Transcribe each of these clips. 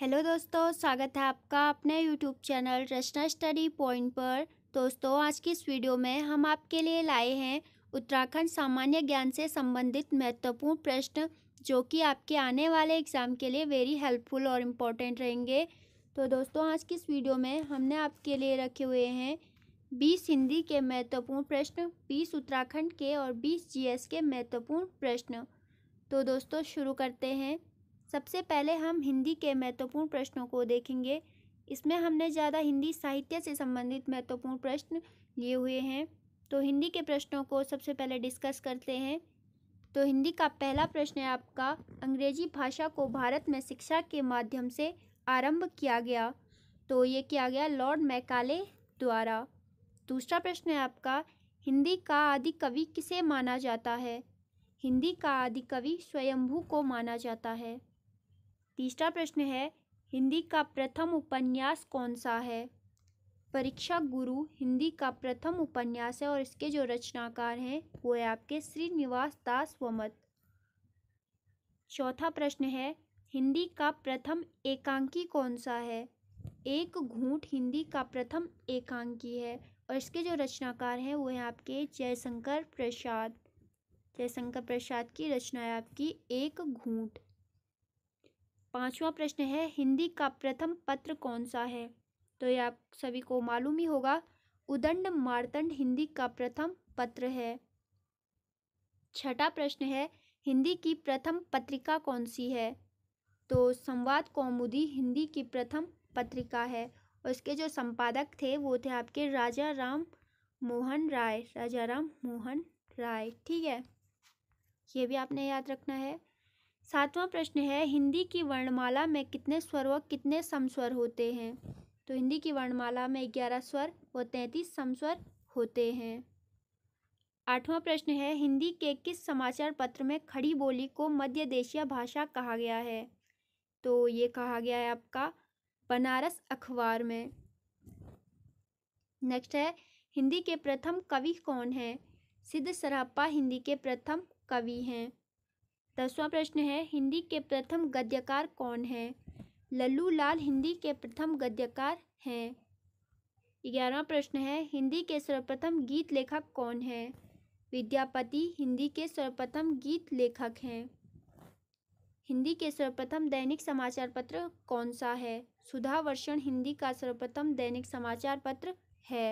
hello दोस्तों स्वागत है आपका अपने YouTube channel Rachna study point पर दोस्तों आज की इस वीडियो में हम आपके लिए लाए हैं उत्तराखंड सामान्य ज्ञान से संबंधित महत्वपूर्ण प्रश्न जो कि आपके आने वाले एग्ज़ाम के लिए वेरी हेल्पफुल और इम्पोर्टेंट रहेंगे तो दोस्तों आज की इस वीडियो में हमने आपके लिए रखे हुए हैं बीस हिंदी के महत्वपूर्ण प्रश्न बीस उत्तराखंड के और बीस जीएस के महत्वपूर्ण प्रश्न तो दोस्तों शुरू करते हैं सबसे पहले हम हिंदी के महत्वपूर्ण प्रश्नों को देखेंगे इसमें हमने ज़्यादा हिंदी साहित्य से संबंधित महत्वपूर्ण प्रश्न लिए हुए हैं तो हिंदी के प्रश्नों को सबसे पहले डिस्कस करते हैं तो हिंदी का पहला प्रश्न है आपका अंग्रेजी भाषा को भारत में शिक्षा के माध्यम से आरंभ किया गया तो ये किया गया लॉर्ड मैकाले द्वारा दूसरा प्रश्न है आपका हिंदी का आदि कवि किसे माना जाता है हिंदी का आदि कवि स्वयंभू को माना जाता है तीसरा प्रश्न है हिंदी का प्रथम उपन्यास कौन सा है परीक्षा गुरु हिंदी का प्रथम उपन्यास है और इसके जो रचनाकार हैं वो है आपके श्रीनिवास दास वमत चौथा प्रश्न है हिंदी का प्रथम एकांकी कौन सा है एक घूंट हिंदी का प्रथम एकांकी है और इसके जो रचनाकार हैं वो हैं आपके जयशंकर प्रसाद जयशंकर प्रसाद की रचना है आपकी एक घूंट पांचवा प्रश्न है हिंदी का प्रथम पत्र कौन सा है तो ये आप सभी को मालूम ही होगा उदंड मारतंड हिंदी का प्रथम पत्र है छठा प्रश्न है हिंदी की प्रथम पत्रिका कौन सी है तो संवाद कौमुदी हिंदी की प्रथम पत्रिका है उसके जो संपादक थे वो थे आपके राजा राम मोहन राय राजा राम मोहन राय ठीक है ये भी आपने याद रखना है सातवां प्रश्न है हिंदी की वर्णमाला में कितने स्वर व कितने समस्वर होते हैं तो हिंदी की वर्णमाला में ग्यारह स्वर व तैंतीस समस्वर होते हैं आठवां प्रश्न है हिंदी के किस समाचार पत्र में खड़ी बोली को मध्य देशीय भाषा कहा गया है तो ये कहा गया है आपका बनारस अखबार में नेक्स्ट है हिंदी के प्रथम कवि कौन है सिद्ध सराप्पा हिंदी के प्रथम कवि हैं दसवां प्रश्न है हिंदी के प्रथम गद्यकार कौन हैं लल्लू लाल हिंदी के प्रथम गद्यकार हैं ग्यारहवा प्रश्न है हिंदी के सर्वप्रथम गीत लेखक कौन हैं विद्यापति हिंदी के सर्वप्रथम गीत लेखक हैं हिंदी के सर्वप्रथम दैनिक समाचार पत्र कौन सा है सुधा वर्षण हिंदी का सर्वप्रथम दैनिक समाचार पत्र है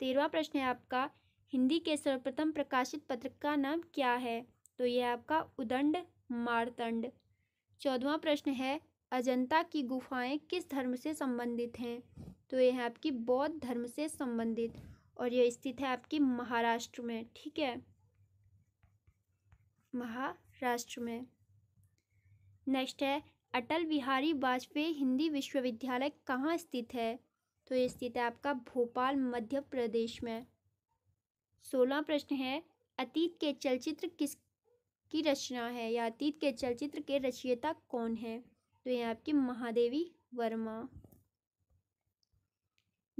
तेरहवा प्रश्न है आपका हिंदी के सर्वप्रथम प्रकाशित पत्र का नाम क्या है तो ये आपका उदंड मारतंड चौदवा प्रश्न है अजंता की गुफाएं किस धर्म से संबंधित हैं तो ये है आपकी बौद्ध धर्म से संबंधित और यह स्थित है आपकी महाराष्ट्र में ठीक है महाराष्ट्र में नेक्स्ट है अटल बिहारी वाजपेयी हिंदी विश्वविद्यालय कहाँ स्थित है तो ये स्थित है आपका भोपाल मध्य प्रदेश में सोलह प्रश्न है अतीत के चलचित्र किस की रचना है या अतीत के चलचित्र के रचयिता कौन है तो ये आपकी महादेवी वर्मा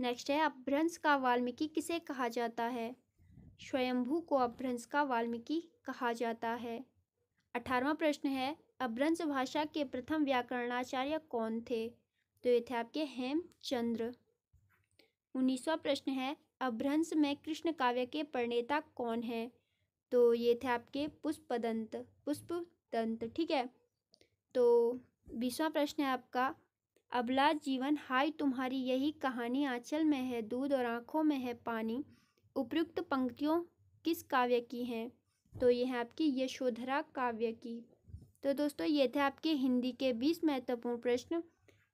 नेक्स्ट है अभ्रंश का वाल्मीकि किसे कहा जाता है स्वयंभू को अभ्रंश का वाल्मीकि कहा जाता है अठारवा प्रश्न है अभ्रंश भाषा के प्रथम व्याकरणाचार्य कौन थे तो ये थे आपके हेमचंद्र उन्नीसवा प्रश्न है अभ्रंश में कृष्ण काव्य के प्रणेता कौन है तो ये थे आपके पुष्पदंत दंत ठीक है तो बीसवा प्रश्न है आपका अबला जीवन हाय तुम्हारी यही कहानी आंचल में है दूध और आँखों में है पानी उपयुक्त पंक्तियों किस काव्य की हैं तो ये है आपकी यशोधरा काव्य की तो दोस्तों ये थे आपके हिंदी के बीस महत्वपूर्ण प्रश्न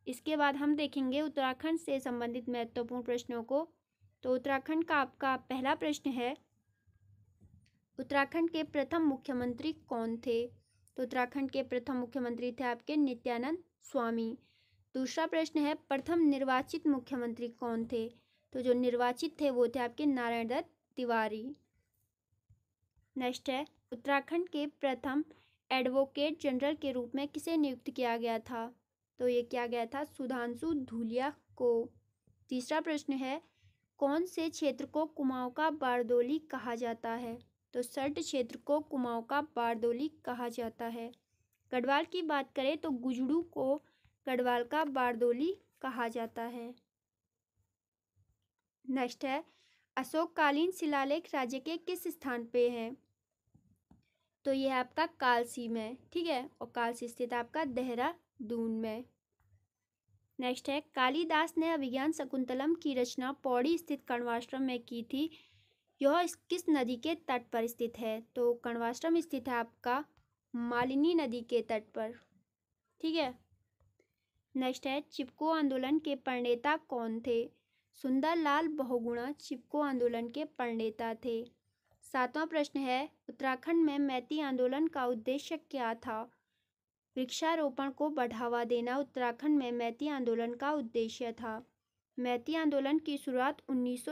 इसके बाद हम देखेंगे उत्तराखंड से संबंधित महत्वपूर्ण प्रश्नों को तो उत्तराखंड का आपका पहला प्रश्न है उत्तराखंड के प्रथम मुख्यमंत्री कौन थे तो उत्तराखंड के प्रथम मुख्यमंत्री थे आपके नित्यानंद स्वामी दूसरा प्रश्न है प्रथम निर्वाचित मुख्यमंत्री कौन थे तो जो निर्वाचित थे वो थे आपके नारायण दत्त तिवारी नेक्स्ट है उत्तराखंड के प्रथम एडवोकेट जनरल के रूप में किसे नियुक्त किया गया था तो ये किया गया था सुधांशु धूलिया को तीसरा प्रश्न है कौन से क्षेत्र को कुमाऊं का बारदोली कहा जाता है तो सर्ट क्षेत्र को कुमाऊं का बारदोली कहा जाता है गढ़वाल की बात करें तो गुजड़ू को गढ़वाल का बारदोली कहा जाता है नेक्स्ट है अशोककालीन शिलालेख राज्य के किस स्थान पे है तो यह है आपका कालसी में ठीक है और कालसी स्थित आपका देहरादून में नेक्स्ट है कालिदास ने अभिज्ञान शकुंतलम की रचना पौड़ी स्थित कर्णवाश्रम में की थी यह किस नदी के तट पर स्थित है तो कण्वाश्रम स्थित है आपका मालिनी नदी के तट पर ठीक है नेक्स्ट है चिपको आंदोलन के प्रणेता कौन थे सुंदरलाल बहुगुणा चिपको आंदोलन के प्रणेता थे सातवां प्रश्न है उत्तराखंड में मैती आंदोलन का उद्देश्य क्या था वृक्षारोपण को बढ़ावा देना उत्तराखंड में मैती आंदोलन का उद्देश्य था मैती आंदोलन की शुरुआत उन्नीस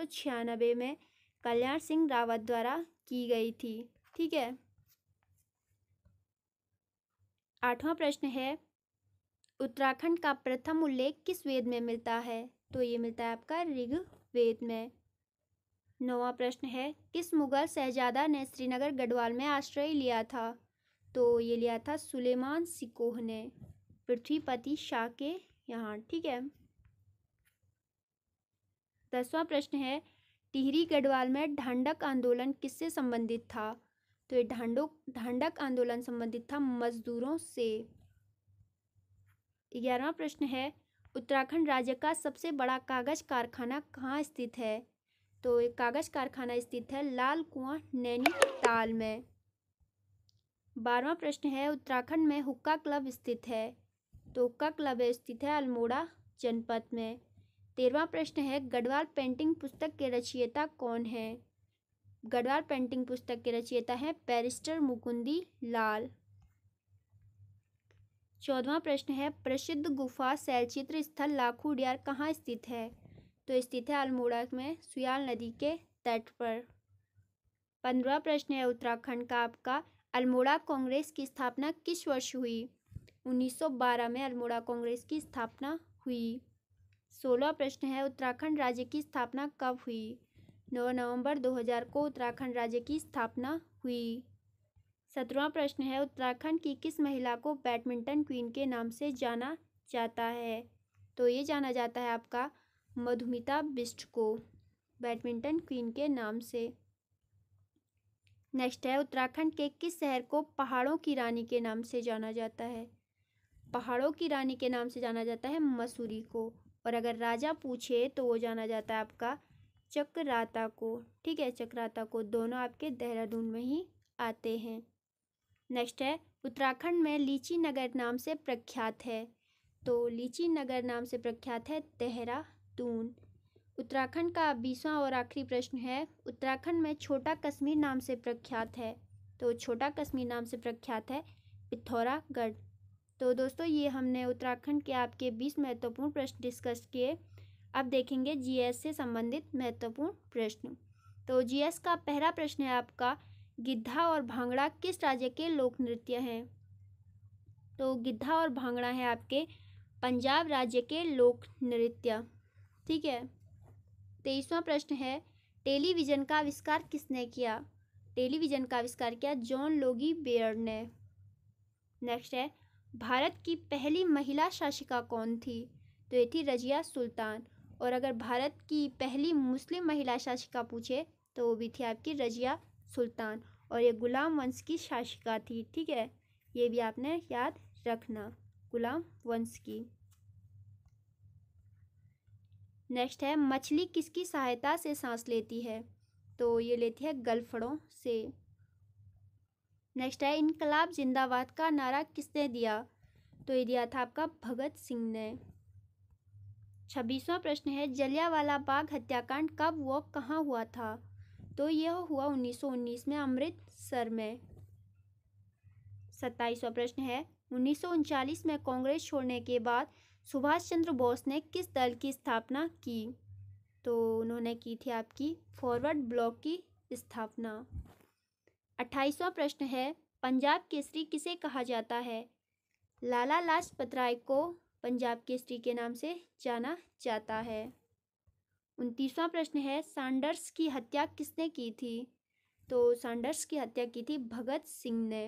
में कल्याण सिंह रावत द्वारा की गई थी ठीक है आठवां प्रश्न है उत्तराखंड का प्रथम उल्लेख किस वेद में मिलता है तो ये मिलता है आपका ऋग वेद में नौवां प्रश्न है किस मुगल शहजादा ने श्रीनगर गढ़वाल में आश्रय लिया था तो ये लिया था सुलेमान सिकोह ने पृथ्वीपति शाह के यहाँ ठीक है दसवां प्रश्न है टिहरी गढ़वाल में ढांडक आंदोलन किससे संबंधित था तो ये ढांडो ढांडक आंदोलन संबंधित था मजदूरों से ग्यारहवा प्रश्न है उत्तराखंड राज्य का सबसे बड़ा कागज कारखाना कहाँ स्थित है तो ये कागज कारखाना स्थित है लाल कुआं नैनीताल में बारवा प्रश्न है उत्तराखंड में हुक्का क्लब स्थित है तो हुक्का क्लब स्थित है अल्मोड़ा जनपद में तेरवा प्रश्न है गढ़वाल पेंटिंग पुस्तक के रचयिता कौन है गढ़वाल पेंटिंग पुस्तक के रचयिता है बैरिस्टर मुकुंदी लाल चौदवा प्रश्न है प्रसिद्ध गुफा शैलचित्र स्थल लाखूडियार कहाँ स्थित है तो स्थित है अल्मोड़ा में सुयाल नदी के तट पर पंद्रवा प्रश्न है उत्तराखंड का आपका अल्मोड़ा कांग्रेस की स्थापना किस वर्ष हुई 1912 में अल्मोड़ा कांग्रेस की स्थापना हुई सोलह प्रश्न है उत्तराखंड राज्य की स्थापना कब हुई नौ नवंबर 2000 को उत्तराखंड राज्य की स्थापना हुई सत्रहवा प्रश्न है उत्तराखंड की किस महिला को बैडमिंटन क्वीन के नाम से जाना जाता है तो ये जाना जाता है आपका मधुमिता बिस्ट को बैडमिंटन क्वीन के नाम से नेक्स्ट है उत्तराखंड के किस शहर को पहाड़ों की रानी के नाम से जाना जाता है पहाड़ों की रानी के नाम से जाना जाता है मसूरी को और अगर राजा पूछे तो वो जाना जाता है आपका चक्राता को ठीक है चक्राता को दोनों आपके देहरादून में ही आते हैं नेक्स्ट है उत्तराखंड में लीची नगर नाम से प्रख्यात है तो लीची नगर नाम से प्रख्यात है देहरादून उत्तराखंड का बीसवा और आखिरी प्रश्न है उत्तराखंड में छोटा कश्मीर नाम से प्रख्यात है तो छोटा कश्मीर नाम से प्रख्यात है पिथौरागढ़ तो दोस्तों ये हमने उत्तराखंड के आपके बीस महत्वपूर्ण प्रश्न डिस्कस किए अब देखेंगे जीएस से संबंधित महत्वपूर्ण प्रश्न तो जीएस का पहला प्रश्न है आपका गिद्धा और भांगड़ा किस राज्य के लोक नृत्य हैं तो गिद्धा और भांगड़ा है आपके पंजाब राज्य के लोक नृत्य ठीक है तेईसवा प्रश्न है टेलीविज़न का आविष्कार किसने किया टेलीविज़न का आविष्कार किया जॉन लोगी बेयर ने नेक्स्ट है भारत की पहली महिला शासिका कौन थी तो ये थी रजिया सुल्तान और अगर भारत की पहली मुस्लिम महिला शासिका पूछे तो वो भी थी आपकी रजिया सुल्तान और ये गुलाम वंश की शासिका थी ठीक है ये भी आपने याद रखना गुलाम वंश की नेक्स्ट है मछली किसकी सहायता से सांस लेती है तो ये लेती है गलफड़ों से नेक्स्ट है इनकलाब जिंदाबाद का नारा किसने दिया तो ये दिया था आपका भगत सिंह ने छब्बीसवा प्रश्न है जलियावाला बाग हत्याकांड कब व कहाँ हुआ था तो यह हुआ 1919 में अमृतसर में सत्ताईसवा प्रश्न है उन्नीस में कांग्रेस छोड़ने के बाद सुभाष चंद्र बोस ने किस दल की स्थापना की तो उन्होंने की थी आपकी फॉरवर्ड ब्लॉक की स्थापना अट्ठाईसवां प्रश्न है पंजाब केसरी किसे कहा जाता है लाला लाजपत राय को पंजाब केसरी के नाम से जाना जाता है उनतीसवां प्रश्न है सांडर्स की हत्या किसने की थी तो सांडर्स की हत्या की थी भगत सिंह ने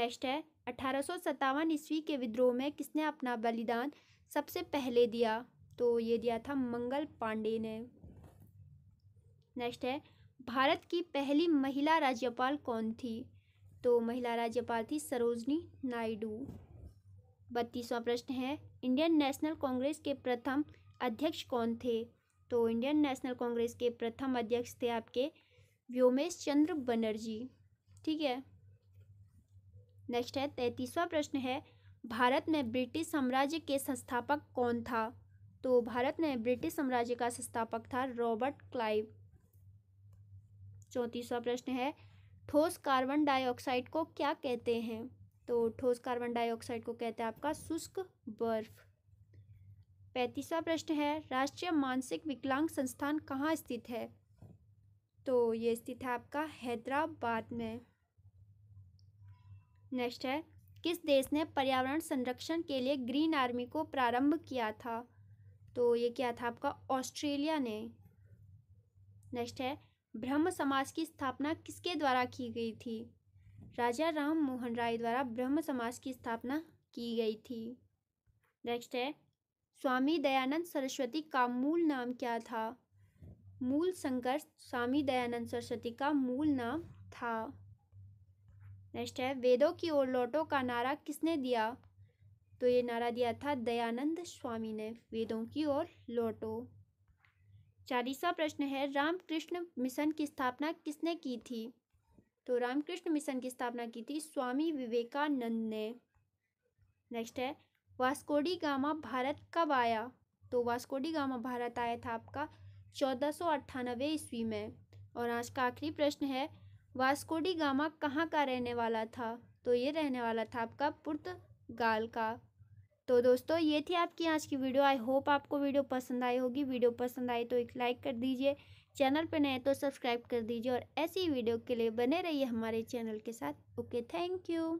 नेक्स्ट है अठारह ईस्वी के विद्रोह में किसने अपना बलिदान सबसे पहले दिया तो ये दिया था मंगल पांडे ने नेक्स्ट है भारत की पहली महिला राज्यपाल कौन थी तो महिला राज्यपाल थी सरोजनी नायडू बत्तीसवां प्रश्न है इंडियन नेशनल कांग्रेस के प्रथम अध्यक्ष कौन थे तो इंडियन नेशनल कांग्रेस के प्रथम अध्यक्ष थे आपके व्योमेश चंद्र बनर्जी ठीक है नेक्स्ट है तैंतीसवां प्रश्न है भारत में ब्रिटिश साम्राज्य के संस्थापक कौन था तो भारत में ब्रिटिश साम्राज्य का संस्थापक था रॉबर्ट क्लाइव चौंतीसवा प्रश्न है ठोस कार्बन डाइऑक्साइड को क्या कहते हैं तो ठोस कार्बन डाइऑक्साइड को कहते हैं आपका शुष्क बर्फ पैंतीसवा प्रश्न है राष्ट्रीय मानसिक विकलांग संस्थान कहाँ स्थित है तो ये स्थित है आपका हैदराबाद में नेक्स्ट है किस देश ने पर्यावरण संरक्षण के लिए ग्रीन आर्मी को प्रारंभ किया था तो ये क्या था आपका ऑस्ट्रेलिया ने नेक्स्ट है ब्रह्म समाज की स्थापना किसके द्वारा की गई थी राजा राम मोहन राय द्वारा ब्रह्म समाज की स्थापना की गई थी नेक्स्ट है स्वामी दयानंद सरस्वती का मूल नाम क्या था मूल संघर्ष स्वामी दयानंद सरस्वती का मूल नाम था नेक्स्ट है वेदों की ओर लौटो का नारा किसने दिया तो ये नारा दिया था दयानंद स्वामी ने वेदों की ओर लौटो चालीसवा प्रश्न है रामकृष्ण मिशन की स्थापना किसने की थी तो रामकृष्ण मिशन की स्थापना की थी स्वामी विवेकानंद ने नेक्स्ट है वास्कोडी गामा भारत कब आया तो वास्कोडी गामा भारत आया था आपका चौदह सौ अट्ठानबे ईस्वी में और आज का आखिरी प्रश्न है वास्कोडी गामा कहाँ का रहने वाला था तो ये रहने वाला था आपका पुर्तगाल का तो दोस्तों ये थी आपकी आज की वीडियो आई होप आपको वीडियो पसंद आई होगी वीडियो पसंद आई तो एक लाइक कर दीजिए चैनल पर नए तो सब्सक्राइब कर दीजिए और ऐसी वीडियो के लिए बने रहिए हमारे चैनल के साथ ओके थैंक यू